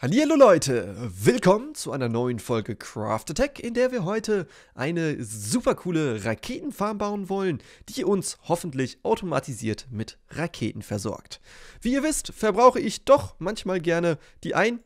Hallihallo Leute, willkommen zu einer neuen Folge Craft Attack, in der wir heute eine super coole Raketenfarm bauen wollen, die uns hoffentlich automatisiert mit Raketen versorgt. Wie ihr wisst, verbrauche ich doch manchmal gerne die ein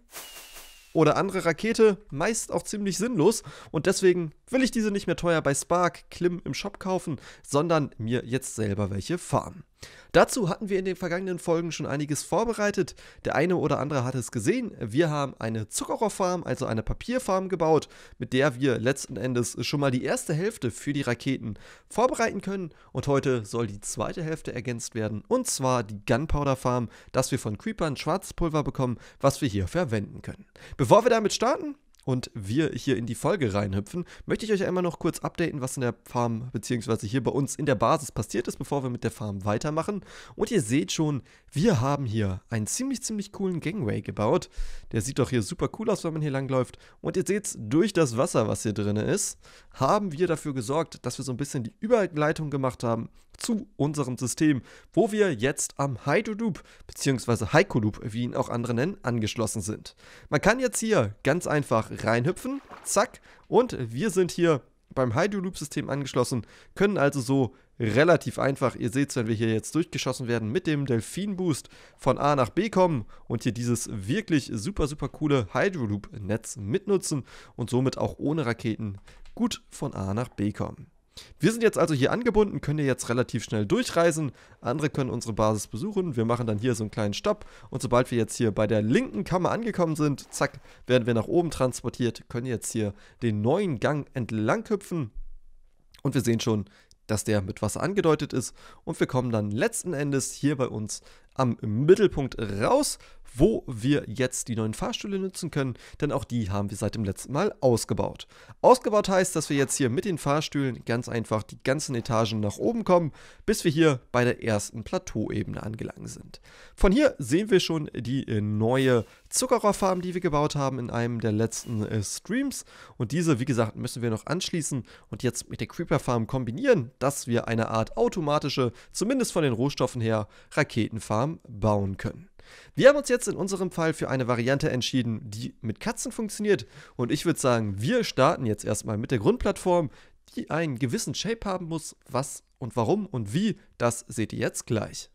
oder andere Rakete, meist auch ziemlich sinnlos und deswegen will ich diese nicht mehr teuer bei Spark, Klim im Shop kaufen, sondern mir jetzt selber welche farmen. Dazu hatten wir in den vergangenen Folgen schon einiges vorbereitet. Der eine oder andere hat es gesehen. Wir haben eine Zuckerrohrfarm, also eine Papierfarm gebaut, mit der wir letzten Endes schon mal die erste Hälfte für die Raketen vorbereiten können. Und heute soll die zweite Hälfte ergänzt werden, und zwar die Gunpowder Farm, dass wir von Creepern Schwarzpulver bekommen, was wir hier verwenden können. Bevor wir damit starten, und wir hier in die Folge reinhüpfen, möchte ich euch einmal noch kurz updaten, was in der Farm bzw. hier bei uns in der Basis passiert ist, bevor wir mit der Farm weitermachen. Und ihr seht schon, wir haben hier einen ziemlich, ziemlich coolen Gangway gebaut. Der sieht doch hier super cool aus, wenn man hier langläuft. Und ihr seht's, durch das Wasser, was hier drin ist, haben wir dafür gesorgt, dass wir so ein bisschen die Überleitung gemacht haben zu unserem System, wo wir jetzt am Hydroloop bzw. Haiku wie ihn auch andere nennen, angeschlossen sind. Man kann jetzt hier ganz einfach reinhüpfen, zack, und wir sind hier beim hydroloop System angeschlossen, können also so relativ einfach, ihr seht es, wenn wir hier jetzt durchgeschossen werden, mit dem Delfin Boost von A nach B kommen und hier dieses wirklich super, super coole hydroloop Netz mitnutzen und somit auch ohne Raketen gut von A nach B kommen. Wir sind jetzt also hier angebunden, können hier jetzt relativ schnell durchreisen. Andere können unsere Basis besuchen. Wir machen dann hier so einen kleinen Stopp. Und sobald wir jetzt hier bei der linken Kammer angekommen sind, zack, werden wir nach oben transportiert, können jetzt hier den neuen Gang entlang hüpfen. Und wir sehen schon, dass der mit Wasser angedeutet ist. Und wir kommen dann letzten Endes hier bei uns am Mittelpunkt raus, wo wir jetzt die neuen Fahrstühle nutzen können, denn auch die haben wir seit dem letzten Mal ausgebaut. Ausgebaut heißt, dass wir jetzt hier mit den Fahrstühlen ganz einfach die ganzen Etagen nach oben kommen, bis wir hier bei der ersten Plateauebene angelangt sind. Von hier sehen wir schon die äh, neue Zuckerrohrfarm, die wir gebaut haben in einem der letzten äh, Streams und diese, wie gesagt, müssen wir noch anschließen und jetzt mit der Creeper-Farm kombinieren, dass wir eine Art automatische, zumindest von den Rohstoffen her, Raketenfarm bauen können. Wir haben uns jetzt in unserem Fall für eine Variante entschieden, die mit Katzen funktioniert. Und ich würde sagen, wir starten jetzt erstmal mit der Grundplattform, die einen gewissen Shape haben muss. Was und warum und wie, das seht ihr jetzt gleich.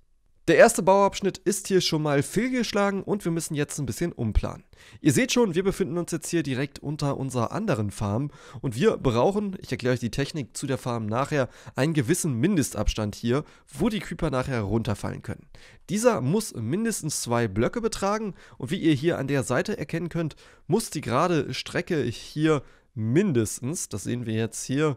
Der erste Bauabschnitt ist hier schon mal fehlgeschlagen und wir müssen jetzt ein bisschen umplanen. Ihr seht schon, wir befinden uns jetzt hier direkt unter unserer anderen Farm und wir brauchen, ich erkläre euch die Technik zu der Farm nachher, einen gewissen Mindestabstand hier, wo die Creeper nachher runterfallen können. Dieser muss mindestens zwei Blöcke betragen und wie ihr hier an der Seite erkennen könnt, muss die gerade Strecke hier mindestens, das sehen wir jetzt hier,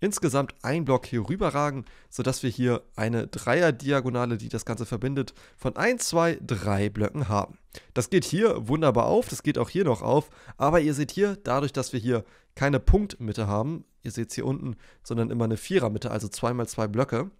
insgesamt ein Block hier rüberragen, sodass wir hier eine Dreierdiagonale, die das Ganze verbindet, von 1, 2, 3 Blöcken haben. Das geht hier wunderbar auf, das geht auch hier noch auf, aber ihr seht hier, dadurch, dass wir hier keine Punktmitte haben, ihr seht es hier unten, sondern immer eine Vierermitte, also 2 mal 2 Blöcke,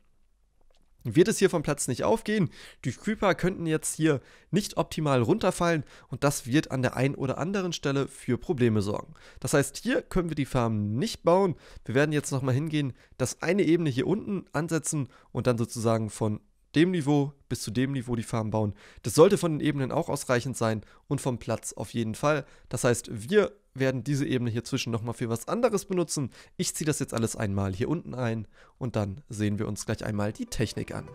wird es hier vom Platz nicht aufgehen? Die Creeper könnten jetzt hier nicht optimal runterfallen und das wird an der einen oder anderen Stelle für Probleme sorgen. Das heißt, hier können wir die Farm nicht bauen. Wir werden jetzt nochmal hingehen, das eine Ebene hier unten ansetzen und dann sozusagen von dem Niveau bis zu dem Niveau die Farm bauen. Das sollte von den Ebenen auch ausreichend sein und vom Platz auf jeden Fall. Das heißt, wir werden diese Ebene hier zwischen nochmal für was anderes benutzen. Ich ziehe das jetzt alles einmal hier unten ein und dann sehen wir uns gleich einmal die Technik an.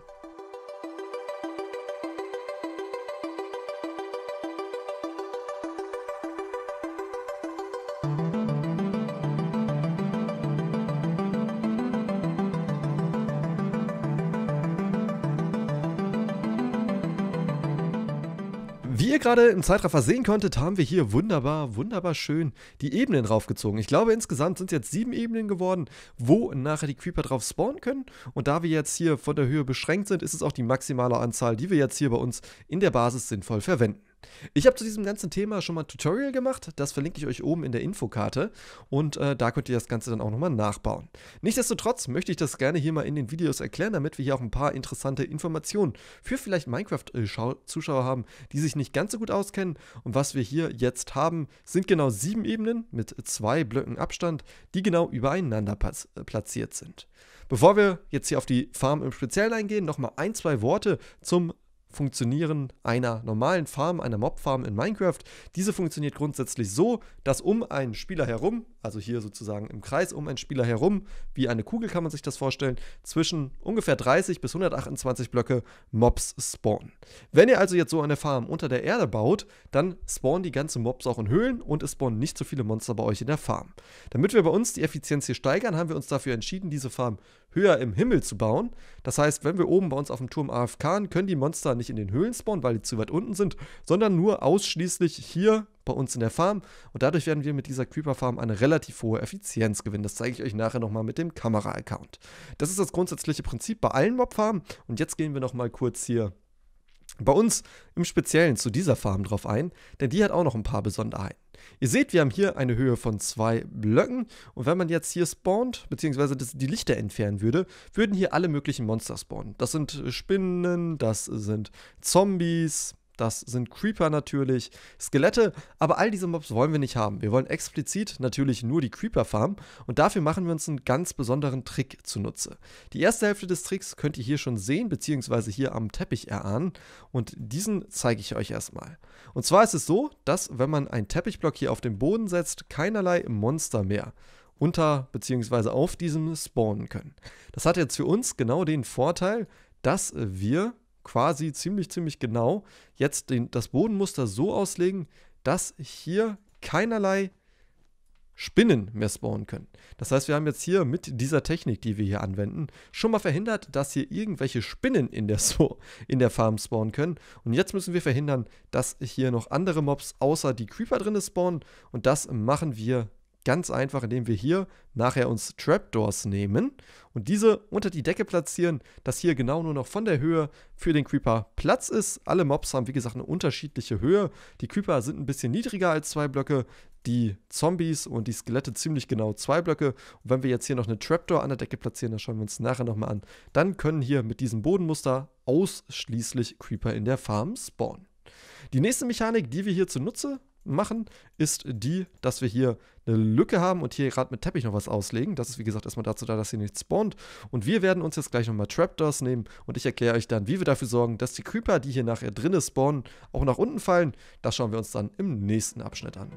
gerade im Zeitraffer sehen konntet, haben wir hier wunderbar, wunderbar schön die Ebenen raufgezogen. Ich glaube, insgesamt sind es jetzt sieben Ebenen geworden, wo nachher die Creeper drauf spawnen können. Und da wir jetzt hier von der Höhe beschränkt sind, ist es auch die maximale Anzahl, die wir jetzt hier bei uns in der Basis sinnvoll verwenden. Ich habe zu diesem ganzen Thema schon mal ein Tutorial gemacht, das verlinke ich euch oben in der Infokarte und äh, da könnt ihr das Ganze dann auch nochmal nachbauen. Nichtsdestotrotz möchte ich das gerne hier mal in den Videos erklären, damit wir hier auch ein paar interessante Informationen für vielleicht Minecraft-Zuschauer haben, die sich nicht ganz so gut auskennen und was wir hier jetzt haben, sind genau sieben Ebenen mit zwei Blöcken Abstand, die genau übereinander platziert sind. Bevor wir jetzt hier auf die Farm im Speziellen eingehen, nochmal ein, zwei Worte zum Funktionieren einer normalen Farm, einer Mob-Farm in Minecraft. Diese funktioniert grundsätzlich so, dass um einen Spieler herum, also hier sozusagen im Kreis um einen Spieler herum, wie eine Kugel kann man sich das vorstellen, zwischen ungefähr 30 bis 128 Blöcke Mobs spawnen. Wenn ihr also jetzt so eine Farm unter der Erde baut, dann spawnen die ganzen Mobs auch in Höhlen und es spawnen nicht so viele Monster bei euch in der Farm. Damit wir bei uns die Effizienz hier steigern, haben wir uns dafür entschieden, diese Farm höher im Himmel zu bauen. Das heißt, wenn wir oben bei uns auf dem Turm AFK, können die Monster nicht in den Höhlen spawnen, weil die zu weit unten sind, sondern nur ausschließlich hier bei uns in der Farm. Und dadurch werden wir mit dieser Creeper-Farm eine relativ hohe Effizienz gewinnen. Das zeige ich euch nachher nochmal mit dem Kamera-Account. Das ist das grundsätzliche Prinzip bei allen Mob-Farmen. Und jetzt gehen wir nochmal kurz hier bei uns im Speziellen zu dieser Farm drauf ein, denn die hat auch noch ein paar Besonderheiten. Ihr seht, wir haben hier eine Höhe von zwei Blöcken und wenn man jetzt hier spawnt, beziehungsweise die Lichter entfernen würde, würden hier alle möglichen Monster spawnen. Das sind Spinnen, das sind Zombies, das sind Creeper natürlich, Skelette, aber all diese Mobs wollen wir nicht haben. Wir wollen explizit natürlich nur die Creeper farmen und dafür machen wir uns einen ganz besonderen Trick zunutze. Die erste Hälfte des Tricks könnt ihr hier schon sehen, beziehungsweise hier am Teppich erahnen und diesen zeige ich euch erstmal. Und zwar ist es so, dass wenn man einen Teppichblock hier auf den Boden setzt, keinerlei Monster mehr unter bzw. auf diesem spawnen können. Das hat jetzt für uns genau den Vorteil, dass wir quasi ziemlich, ziemlich genau jetzt den, das Bodenmuster so auslegen, dass hier keinerlei Spinnen mehr spawnen können. Das heißt, wir haben jetzt hier mit dieser Technik, die wir hier anwenden, schon mal verhindert, dass hier irgendwelche Spinnen in der, so in der Farm spawnen können. Und jetzt müssen wir verhindern, dass hier noch andere Mobs außer die Creeper drin spawnen. Und das machen wir Ganz einfach, indem wir hier nachher uns Trapdoors nehmen und diese unter die Decke platzieren, dass hier genau nur noch von der Höhe für den Creeper Platz ist. Alle Mobs haben, wie gesagt, eine unterschiedliche Höhe. Die Creeper sind ein bisschen niedriger als zwei Blöcke, die Zombies und die Skelette ziemlich genau zwei Blöcke. Und wenn wir jetzt hier noch eine Trapdoor an der Decke platzieren, das schauen wir uns nachher nochmal an, dann können hier mit diesem Bodenmuster ausschließlich Creeper in der Farm spawnen. Die nächste Mechanik, die wir hier zunutze machen, ist die, dass wir hier eine Lücke haben und hier gerade mit Teppich noch was auslegen. Das ist wie gesagt erstmal dazu da, dass hier nichts spawnt. Und wir werden uns jetzt gleich nochmal Trapdoors nehmen und ich erkläre euch dann, wie wir dafür sorgen, dass die Creeper, die hier nachher drinnen spawnen, auch nach unten fallen. Das schauen wir uns dann im nächsten Abschnitt an.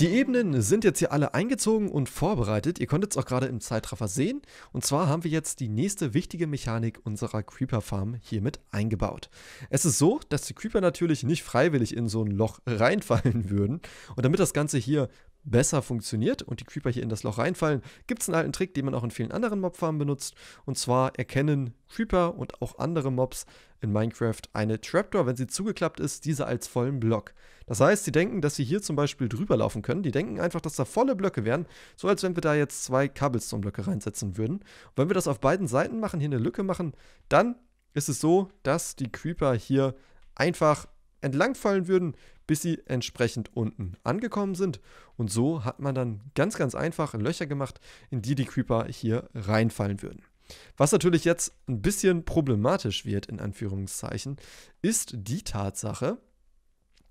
Die Ebenen sind jetzt hier alle eingezogen und vorbereitet. Ihr konntet es auch gerade im Zeitraffer sehen. Und zwar haben wir jetzt die nächste wichtige Mechanik unserer Creeper Farm hiermit eingebaut. Es ist so, dass die Creeper natürlich nicht freiwillig in so ein Loch reinfallen würden. Und damit das Ganze hier besser funktioniert und die Creeper hier in das Loch reinfallen, gibt es einen alten Trick, den man auch in vielen anderen Mobfarmen benutzt. Und zwar erkennen Creeper und auch andere Mobs in Minecraft eine Trapdoor, wenn sie zugeklappt ist, diese als vollen Block. Das heißt, sie denken, dass sie hier zum Beispiel drüber laufen können. Die denken einfach, dass da volle Blöcke wären, so als wenn wir da jetzt zwei Cobblestone-Blöcke reinsetzen würden. Und wenn wir das auf beiden Seiten machen, hier eine Lücke machen, dann ist es so, dass die Creeper hier einfach entlangfallen würden, bis sie entsprechend unten angekommen sind. Und so hat man dann ganz, ganz einfach Löcher gemacht, in die die Creeper hier reinfallen würden. Was natürlich jetzt ein bisschen problematisch wird, in Anführungszeichen, ist die Tatsache,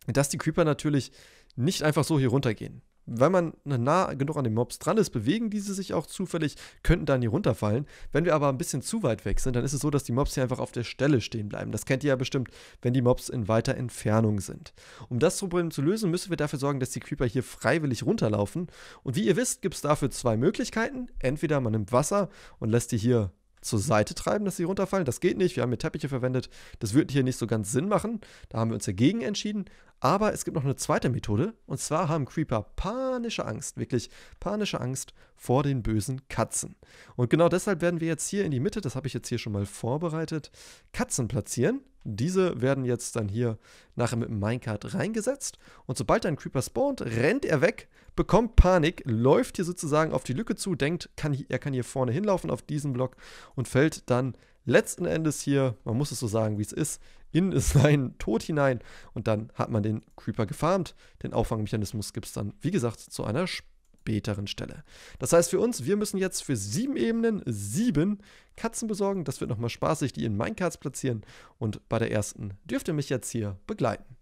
dass die Creeper natürlich nicht einfach so hier runtergehen wenn man ne, nah genug an den Mobs dran ist, bewegen diese sich auch zufällig, könnten dann hier runterfallen. Wenn wir aber ein bisschen zu weit weg sind, dann ist es so, dass die Mobs hier einfach auf der Stelle stehen bleiben. Das kennt ihr ja bestimmt, wenn die Mobs in weiter Entfernung sind. Um das Problem zu lösen, müssen wir dafür sorgen, dass die Creeper hier freiwillig runterlaufen. Und wie ihr wisst, gibt es dafür zwei Möglichkeiten. Entweder man nimmt Wasser und lässt die hier zur Seite treiben, dass sie runterfallen. Das geht nicht. Wir haben hier Teppiche verwendet. Das würde hier nicht so ganz Sinn machen. Da haben wir uns dagegen entschieden. Aber es gibt noch eine zweite Methode. Und zwar haben Creeper panische Angst, wirklich panische Angst vor den bösen Katzen. Und genau deshalb werden wir jetzt hier in die Mitte, das habe ich jetzt hier schon mal vorbereitet, Katzen platzieren. Diese werden jetzt dann hier nachher mit dem Minecart reingesetzt. Und sobald ein Creeper spawnt, rennt er weg bekommt Panik, läuft hier sozusagen auf die Lücke zu, denkt, kann er kann hier vorne hinlaufen auf diesen Block und fällt dann letzten Endes hier, man muss es so sagen, wie es ist, in seinen Tod hinein. Und dann hat man den Creeper gefarmt. Den Auffangmechanismus gibt es dann, wie gesagt, zu einer späteren Stelle. Das heißt für uns, wir müssen jetzt für sieben Ebenen sieben Katzen besorgen. Das wird nochmal spaßig, die in Minecarts platzieren. Und bei der ersten dürft ihr mich jetzt hier begleiten.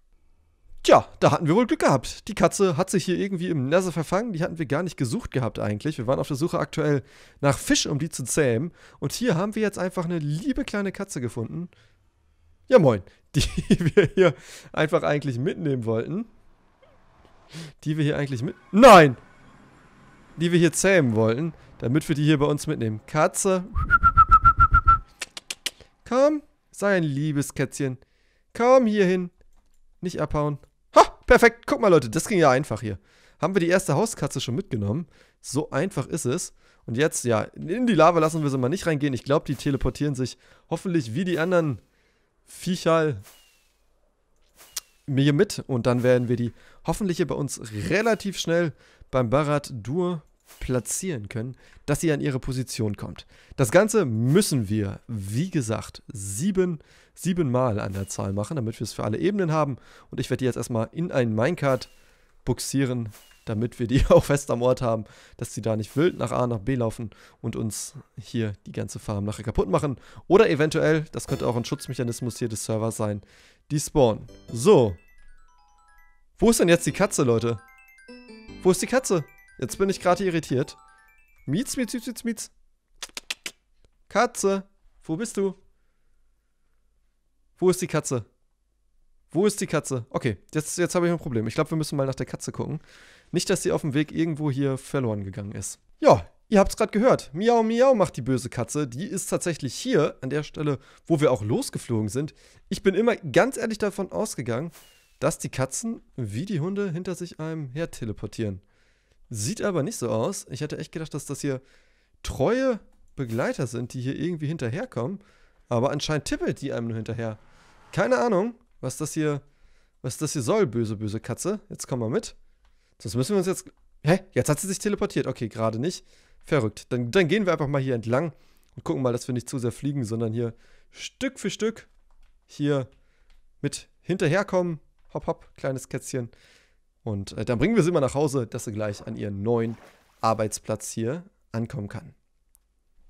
Tja, da hatten wir wohl Glück gehabt. Die Katze hat sich hier irgendwie im Nässe verfangen. Die hatten wir gar nicht gesucht gehabt eigentlich. Wir waren auf der Suche aktuell nach Fisch, um die zu zähmen. Und hier haben wir jetzt einfach eine liebe kleine Katze gefunden. Ja, moin. Die wir hier einfach eigentlich mitnehmen wollten. Die wir hier eigentlich mit... Nein! Die wir hier zähmen wollten, damit wir die hier bei uns mitnehmen. Katze. Komm, sei ein liebes Kätzchen. Komm hier hin. Nicht abhauen. Perfekt. Guck mal, Leute, das ging ja einfach hier. Haben wir die erste Hauskatze schon mitgenommen? So einfach ist es. Und jetzt, ja, in die Lava lassen wir sie mal nicht reingehen. Ich glaube, die teleportieren sich hoffentlich wie die anderen Viecher mir mit. Und dann werden wir die hoffentlich hier bei uns relativ schnell beim Barat Dur platzieren können, dass sie an ihre Position kommt. Das Ganze müssen wir, wie gesagt, sieben, sieben Mal an der Zahl machen, damit wir es für alle Ebenen haben. Und ich werde die jetzt erstmal in einen Minecart buxieren, damit wir die auch fest am Ort haben, dass sie da nicht wild nach A nach B laufen und uns hier die ganze Farm nachher kaputt machen. Oder eventuell, das könnte auch ein Schutzmechanismus hier des Servers sein, die spawnen. So. Wo ist denn jetzt die Katze, Leute? Wo ist die Katze? Jetzt bin ich gerade irritiert. Mietz, Mietz, Mietz, Mietz, Mietz. Katze, wo bist du? Wo ist die Katze? Wo ist die Katze? Okay, jetzt, jetzt habe ich ein Problem. Ich glaube, wir müssen mal nach der Katze gucken. Nicht, dass sie auf dem Weg irgendwo hier verloren gegangen ist. Ja, ihr habt es gerade gehört. Miau, miau macht die böse Katze. Die ist tatsächlich hier, an der Stelle, wo wir auch losgeflogen sind. Ich bin immer ganz ehrlich davon ausgegangen, dass die Katzen wie die Hunde hinter sich einem her teleportieren. Sieht aber nicht so aus. Ich hatte echt gedacht, dass das hier treue Begleiter sind, die hier irgendwie hinterherkommen. Aber anscheinend tippelt die einem nur hinterher. Keine Ahnung, was das hier, was das hier soll, böse, böse Katze. Jetzt komm mal mit. Sonst müssen wir uns jetzt. Hä? Jetzt hat sie sich teleportiert. Okay, gerade nicht. Verrückt. Dann, dann gehen wir einfach mal hier entlang und gucken mal, dass wir nicht zu sehr fliegen, sondern hier Stück für Stück hier mit hinterherkommen. Hopp, hopp, kleines Kätzchen. Und äh, dann bringen wir sie immer nach Hause, dass sie gleich an ihren neuen Arbeitsplatz hier ankommen kann.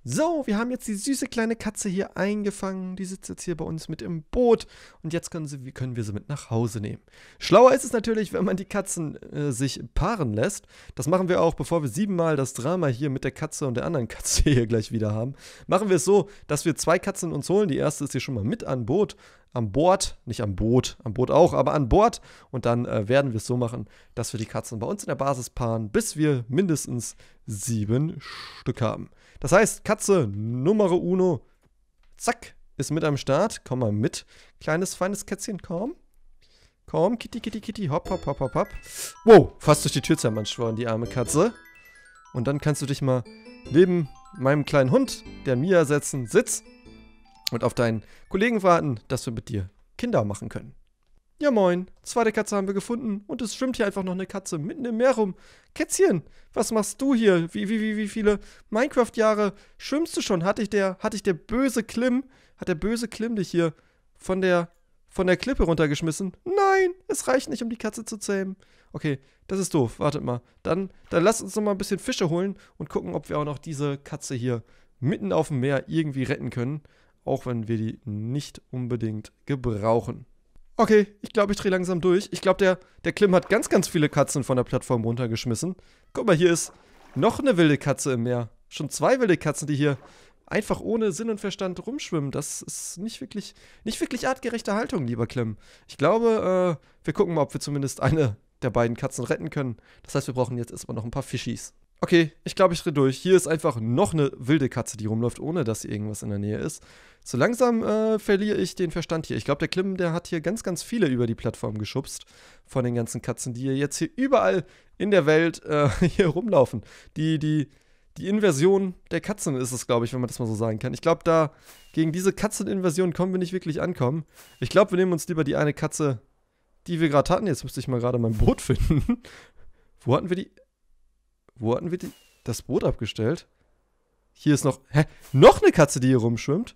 So, wir haben jetzt die süße kleine Katze hier eingefangen. Die sitzt jetzt hier bei uns mit im Boot. Und jetzt können, sie, können wir sie mit nach Hause nehmen. Schlauer ist es natürlich, wenn man die Katzen äh, sich paaren lässt. Das machen wir auch, bevor wir siebenmal das Drama hier mit der Katze und der anderen Katze hier gleich wieder haben. Machen wir es so, dass wir zwei Katzen uns holen. Die erste ist hier schon mal mit an Boot am Bord, nicht am Boot, am Boot auch, aber an Bord. Und dann äh, werden wir es so machen, dass wir die Katzen bei uns in der Basis paaren, bis wir mindestens sieben Stück haben. Das heißt, Katze Nummer uno, zack, ist mit am Start. Komm mal mit, kleines, feines Kätzchen, komm. Komm, Kitty, Kitty, Kitty, hopp, hopp, hopp, hopp, hopp. Wow, fast durch die Tür zermanschworen, die arme Katze. Und dann kannst du dich mal neben meinem kleinen Hund, der Mia, setzen. Sitz, und auf deinen Kollegen warten, dass wir mit dir Kinder machen können. Ja moin, zweite Katze haben wir gefunden und es schwimmt hier einfach noch eine Katze mitten im Meer rum. Kätzchen, was machst du hier? Wie, wie, wie, wie viele Minecraft-Jahre schwimmst du schon? Hatte ich der, hatte ich der böse Klim, hat der böse Klim dich hier von der, von der Klippe runtergeschmissen? Nein, es reicht nicht, um die Katze zu zähmen. Okay, das ist doof, wartet mal. Dann, dann lasst uns nochmal ein bisschen Fische holen und gucken, ob wir auch noch diese Katze hier mitten auf dem Meer irgendwie retten können auch wenn wir die nicht unbedingt gebrauchen. Okay, ich glaube, ich drehe langsam durch. Ich glaube, der, der Klim hat ganz, ganz viele Katzen von der Plattform runtergeschmissen. Guck mal, hier ist noch eine wilde Katze im Meer. Schon zwei wilde Katzen, die hier einfach ohne Sinn und Verstand rumschwimmen. Das ist nicht wirklich, nicht wirklich artgerechte Haltung, lieber Klim. Ich glaube, äh, wir gucken mal, ob wir zumindest eine der beiden Katzen retten können. Das heißt, wir brauchen jetzt erstmal noch ein paar Fischis okay, ich glaube, ich drehe durch. Hier ist einfach noch eine wilde Katze, die rumläuft, ohne dass irgendwas in der Nähe ist. So langsam äh, verliere ich den Verstand hier. Ich glaube, der Klim, der hat hier ganz, ganz viele über die Plattform geschubst von den ganzen Katzen, die jetzt hier überall in der Welt äh, hier rumlaufen. Die, die, die Inversion der Katzen ist es, glaube ich, wenn man das mal so sagen kann. Ich glaube, da gegen diese Katzeninversion kommen wir nicht wirklich ankommen. Ich glaube, wir nehmen uns lieber die eine Katze, die wir gerade hatten. Jetzt müsste ich mal gerade mein Boot finden. Wo hatten wir die? Wo hatten wir die, das Boot abgestellt? Hier ist noch. Hä? Noch eine Katze, die hier rumschwimmt?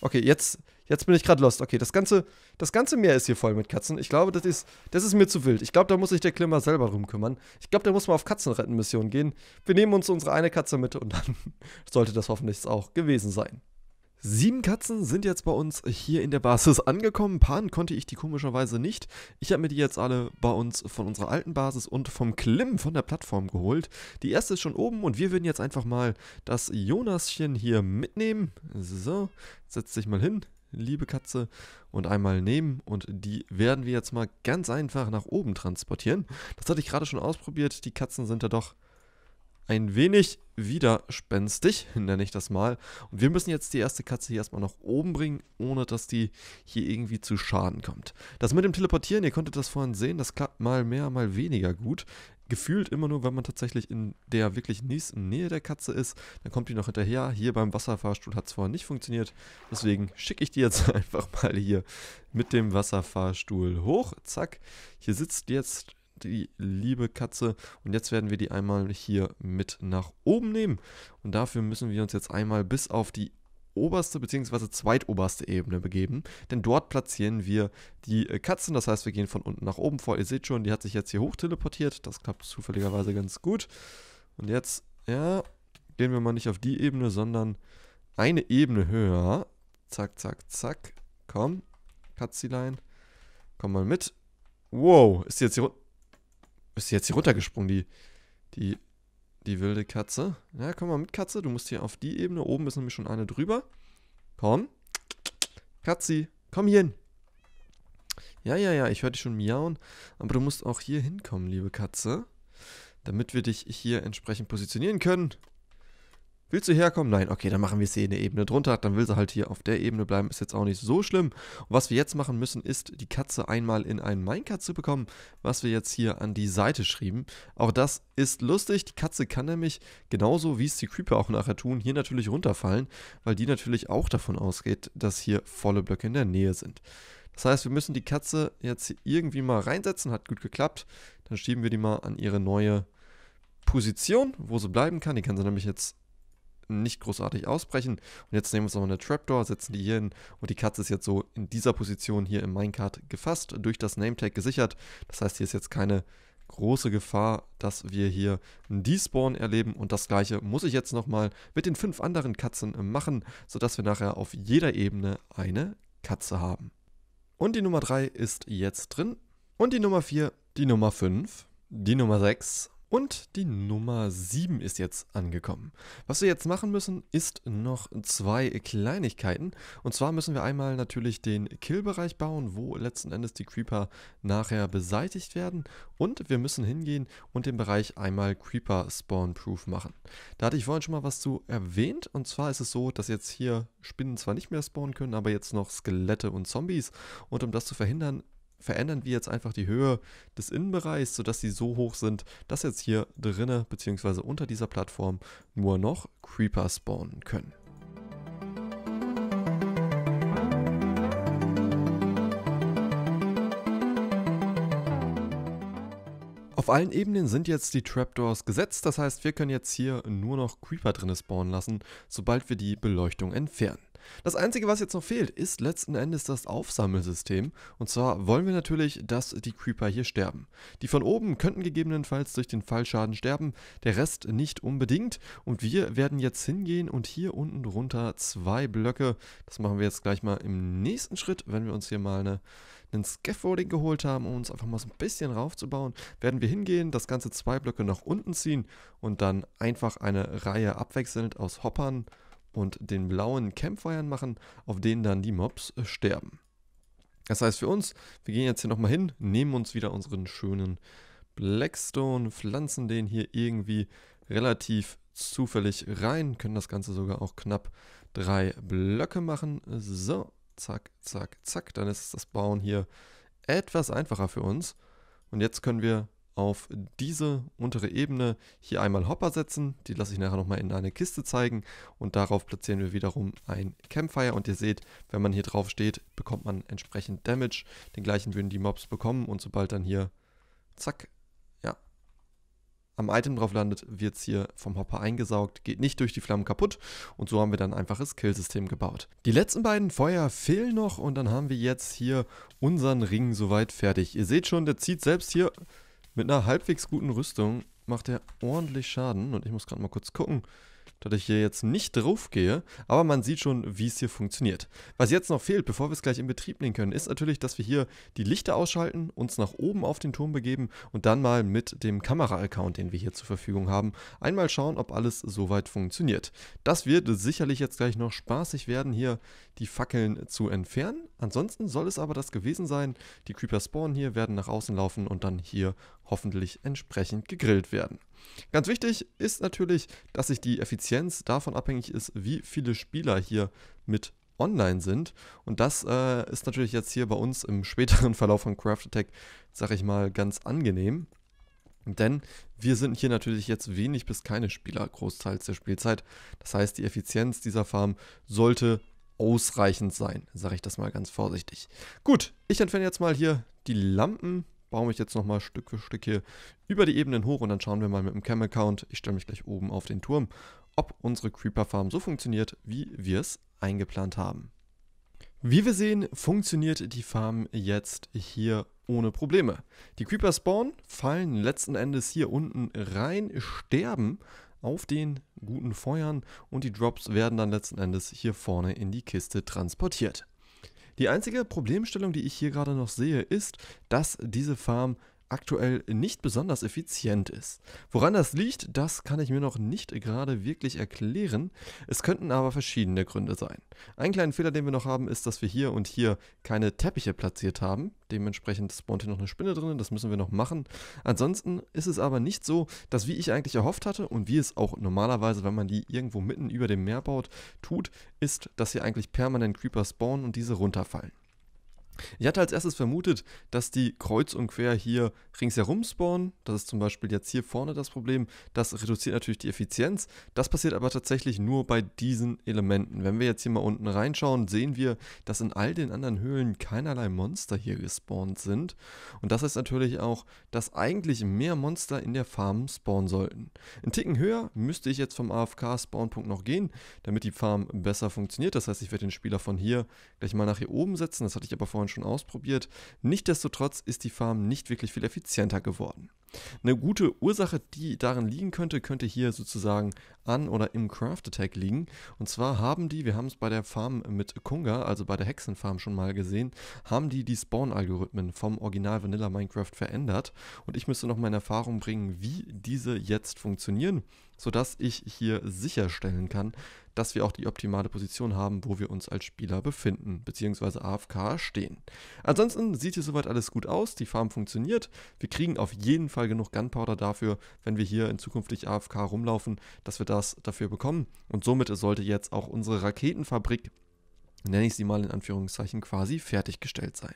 Okay, jetzt, jetzt bin ich gerade lost. Okay, das ganze, das ganze Meer ist hier voll mit Katzen. Ich glaube, das ist, das ist mir zu wild. Ich glaube, da muss sich der Klimmer selber drum kümmern. Ich glaube, der muss mal auf Katzenrettenmission gehen. Wir nehmen uns unsere eine Katze mit und dann sollte das hoffentlich auch gewesen sein. Sieben Katzen sind jetzt bei uns hier in der Basis angekommen. Paaren konnte ich die komischerweise nicht. Ich habe mir die jetzt alle bei uns von unserer alten Basis und vom Klim von der Plattform geholt. Die erste ist schon oben und wir würden jetzt einfach mal das Jonaschen hier mitnehmen. So, setzt sich mal hin, liebe Katze. Und einmal nehmen und die werden wir jetzt mal ganz einfach nach oben transportieren. Das hatte ich gerade schon ausprobiert. Die Katzen sind da doch ein wenig widerspenstig, nenne ich das mal. Und wir müssen jetzt die erste Katze hier erstmal nach oben bringen, ohne dass die hier irgendwie zu Schaden kommt. Das mit dem Teleportieren, ihr konntet das vorhin sehen, das klappt mal mehr, mal weniger gut. Gefühlt immer nur, wenn man tatsächlich in der wirklich nächsten Nähe der Katze ist, dann kommt die noch hinterher. Hier beim Wasserfahrstuhl hat es vorhin nicht funktioniert, deswegen schicke ich die jetzt einfach mal hier mit dem Wasserfahrstuhl hoch. Zack, hier sitzt jetzt die liebe Katze. Und jetzt werden wir die einmal hier mit nach oben nehmen. Und dafür müssen wir uns jetzt einmal bis auf die oberste bzw. zweitoberste Ebene begeben, denn dort platzieren wir die äh, Katzen, das heißt wir gehen von unten nach oben vor. Ihr seht schon, die hat sich jetzt hier hoch teleportiert, das klappt zufälligerweise ganz gut. Und jetzt, ja, gehen wir mal nicht auf die Ebene, sondern eine Ebene höher. Zack, zack, zack, komm, Katzilein, komm mal mit. Wow, ist die jetzt hier unten? Ist sie jetzt hier runtergesprungen, die, die, die wilde Katze? Ja, komm mal mit, Katze. Du musst hier auf die Ebene. Oben ist nämlich schon eine drüber. Komm. Katzi, komm hier hin. Ja, ja, ja, ich höre dich schon miauen. Aber du musst auch hier hinkommen, liebe Katze. Damit wir dich hier entsprechend positionieren können. Willst du herkommen? Nein, okay, dann machen wir es hier der Ebene drunter. Dann will sie halt hier auf der Ebene bleiben. Ist jetzt auch nicht so schlimm. Und was wir jetzt machen müssen, ist die Katze einmal in einen Minecart zu bekommen, was wir jetzt hier an die Seite schrieben. Auch das ist lustig. Die Katze kann nämlich genauso wie es die Creeper auch nachher tun, hier natürlich runterfallen, weil die natürlich auch davon ausgeht, dass hier volle Blöcke in der Nähe sind. Das heißt, wir müssen die Katze jetzt irgendwie mal reinsetzen. Hat gut geklappt. Dann schieben wir die mal an ihre neue Position, wo sie bleiben kann. Die kann sie nämlich jetzt nicht großartig ausbrechen. Und jetzt nehmen wir uns noch eine Trapdoor, setzen die hier hin und die Katze ist jetzt so in dieser Position hier im Minecart gefasst, durch das Nametag gesichert. Das heißt, hier ist jetzt keine große Gefahr, dass wir hier einen Despawn erleben und das gleiche muss ich jetzt nochmal mit den fünf anderen Katzen machen, sodass wir nachher auf jeder Ebene eine Katze haben. Und die Nummer 3 ist jetzt drin und die Nummer 4, die Nummer 5, die Nummer 6, und die Nummer 7 ist jetzt angekommen. Was wir jetzt machen müssen, ist noch zwei Kleinigkeiten. Und zwar müssen wir einmal natürlich den Killbereich bauen, wo letzten Endes die Creeper nachher beseitigt werden. Und wir müssen hingehen und den Bereich einmal Creeper Spawn-Proof machen. Da hatte ich vorhin schon mal was zu erwähnt. Und zwar ist es so, dass jetzt hier Spinnen zwar nicht mehr spawnen können, aber jetzt noch Skelette und Zombies. Und um das zu verhindern, verändern wir jetzt einfach die Höhe des Innenbereichs, sodass sie so hoch sind, dass jetzt hier drinnen bzw. unter dieser Plattform nur noch Creeper spawnen können. Auf allen Ebenen sind jetzt die Trapdoors gesetzt, das heißt wir können jetzt hier nur noch Creeper drin spawnen lassen, sobald wir die Beleuchtung entfernen. Das Einzige, was jetzt noch fehlt, ist letzten Endes das Aufsammelsystem. Und zwar wollen wir natürlich, dass die Creeper hier sterben. Die von oben könnten gegebenenfalls durch den Fallschaden sterben, der Rest nicht unbedingt. Und wir werden jetzt hingehen und hier unten drunter zwei Blöcke, das machen wir jetzt gleich mal im nächsten Schritt, wenn wir uns hier mal eine einen Scaffolding geholt haben, um uns einfach mal so ein bisschen raufzubauen, werden wir hingehen, das Ganze zwei Blöcke nach unten ziehen und dann einfach eine Reihe abwechselnd aus Hoppern und den blauen Campfeuern machen, auf denen dann die Mobs äh, sterben. Das heißt für uns, wir gehen jetzt hier nochmal hin, nehmen uns wieder unseren schönen Blackstone, pflanzen den hier irgendwie relativ zufällig rein, können das Ganze sogar auch knapp drei Blöcke machen. So, zack, zack, zack, dann ist das Bauen hier etwas einfacher für uns. Und jetzt können wir auf diese untere Ebene hier einmal Hopper setzen. Die lasse ich nachher nochmal in eine Kiste zeigen und darauf platzieren wir wiederum ein Campfire und ihr seht, wenn man hier drauf steht, bekommt man entsprechend Damage. Den gleichen würden die Mobs bekommen und sobald dann hier, zack, ja, am Item drauf landet, wird es hier vom Hopper eingesaugt, geht nicht durch die Flammen kaputt und so haben wir dann ein einfaches Killsystem gebaut. Die letzten beiden Feuer fehlen noch und dann haben wir jetzt hier unseren Ring soweit fertig. Ihr seht schon, der zieht selbst hier mit einer halbwegs guten Rüstung macht er ordentlich Schaden. Und ich muss gerade mal kurz gucken dass ich hier jetzt nicht drauf gehe, aber man sieht schon, wie es hier funktioniert. Was jetzt noch fehlt, bevor wir es gleich in Betrieb nehmen können, ist natürlich, dass wir hier die Lichter ausschalten, uns nach oben auf den Turm begeben und dann mal mit dem Kamera-Account, den wir hier zur Verfügung haben, einmal schauen, ob alles soweit funktioniert. Das wird sicherlich jetzt gleich noch spaßig werden, hier die Fackeln zu entfernen. Ansonsten soll es aber das gewesen sein, die Creeper spawnen hier, werden nach außen laufen und dann hier hoffentlich entsprechend gegrillt werden. Ganz wichtig ist natürlich, dass sich die Effizienz davon abhängig ist, wie viele Spieler hier mit online sind. Und das äh, ist natürlich jetzt hier bei uns im späteren Verlauf von Craft Attack, sag ich mal, ganz angenehm. Denn wir sind hier natürlich jetzt wenig bis keine Spieler großteils der Spielzeit. Das heißt, die Effizienz dieser Farm sollte ausreichend sein, sage ich das mal ganz vorsichtig. Gut, ich entferne jetzt mal hier die Lampen baue mich jetzt nochmal Stück für Stück hier über die Ebenen hoch und dann schauen wir mal mit dem Cam Account. Ich stelle mich gleich oben auf den Turm, ob unsere Creeper Farm so funktioniert, wie wir es eingeplant haben. Wie wir sehen, funktioniert die Farm jetzt hier ohne Probleme. Die Creeper spawnen, fallen letzten Endes hier unten rein, sterben auf den guten Feuern und die Drops werden dann letzten Endes hier vorne in die Kiste transportiert. Die einzige Problemstellung, die ich hier gerade noch sehe, ist, dass diese Farm aktuell nicht besonders effizient ist. Woran das liegt, das kann ich mir noch nicht gerade wirklich erklären. Es könnten aber verschiedene Gründe sein. Ein kleinen Fehler, den wir noch haben, ist, dass wir hier und hier keine Teppiche platziert haben. Dementsprechend spawnt hier noch eine Spinne drin, das müssen wir noch machen. Ansonsten ist es aber nicht so, dass wie ich eigentlich erhofft hatte und wie es auch normalerweise, wenn man die irgendwo mitten über dem Meer baut, tut, ist, dass hier eigentlich permanent Creeper spawnen und diese runterfallen. Ich hatte als erstes vermutet, dass die kreuz und quer hier ringsherum spawnen. Das ist zum Beispiel jetzt hier vorne das Problem. Das reduziert natürlich die Effizienz. Das passiert aber tatsächlich nur bei diesen Elementen. Wenn wir jetzt hier mal unten reinschauen, sehen wir, dass in all den anderen Höhlen keinerlei Monster hier gespawnt sind. Und das heißt natürlich auch, dass eigentlich mehr Monster in der Farm spawnen sollten. Ein Ticken höher müsste ich jetzt vom AFK-Spawnpunkt noch gehen, damit die Farm besser funktioniert. Das heißt, ich werde den Spieler von hier gleich mal nach hier oben setzen. Das hatte ich aber vorhin Bauern schon ausprobiert. Nichtsdestotrotz ist die Farm nicht wirklich viel effizienter geworden. Eine gute Ursache, die darin liegen könnte, könnte hier sozusagen an oder im Craft Attack liegen. Und zwar haben die, wir haben es bei der Farm mit Kunga, also bei der Hexenfarm schon mal gesehen, haben die die Spawn-Algorithmen vom Original Vanilla Minecraft verändert. Und ich müsste noch meine Erfahrung bringen, wie diese jetzt funktionieren, sodass ich hier sicherstellen kann, dass wir auch die optimale Position haben, wo wir uns als Spieler befinden, beziehungsweise AFK stehen. Ansonsten sieht hier soweit alles gut aus, die Farm funktioniert, wir kriegen auf jeden Fall Fall genug Gunpowder dafür, wenn wir hier in zukünftig AFK rumlaufen, dass wir das dafür bekommen. Und somit sollte jetzt auch unsere Raketenfabrik nenne ich sie mal in Anführungszeichen quasi fertiggestellt sein.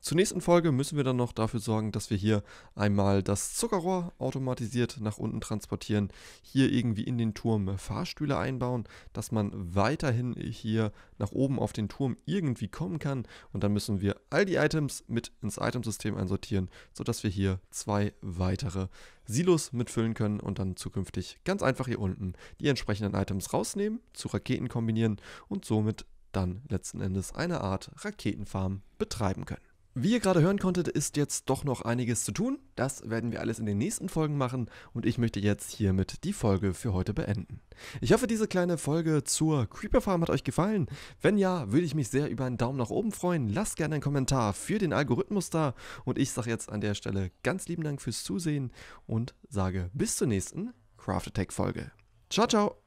Zur nächsten Folge müssen wir dann noch dafür sorgen, dass wir hier einmal das Zuckerrohr automatisiert nach unten transportieren, hier irgendwie in den Turm Fahrstühle einbauen, dass man weiterhin hier nach oben auf den Turm irgendwie kommen kann und dann müssen wir all die Items mit ins Itemsystem einsortieren, sodass wir hier zwei weitere Silos mitfüllen können und dann zukünftig ganz einfach hier unten die entsprechenden Items rausnehmen, zu Raketen kombinieren und somit dann letzten Endes eine Art Raketenfarm betreiben können. Wie ihr gerade hören konntet, ist jetzt doch noch einiges zu tun. Das werden wir alles in den nächsten Folgen machen und ich möchte jetzt hiermit die Folge für heute beenden. Ich hoffe, diese kleine Folge zur Creeper Farm hat euch gefallen. Wenn ja, würde ich mich sehr über einen Daumen nach oben freuen. Lasst gerne einen Kommentar für den Algorithmus da und ich sage jetzt an der Stelle ganz lieben Dank fürs Zusehen und sage bis zur nächsten Craft Attack Folge. Ciao, ciao!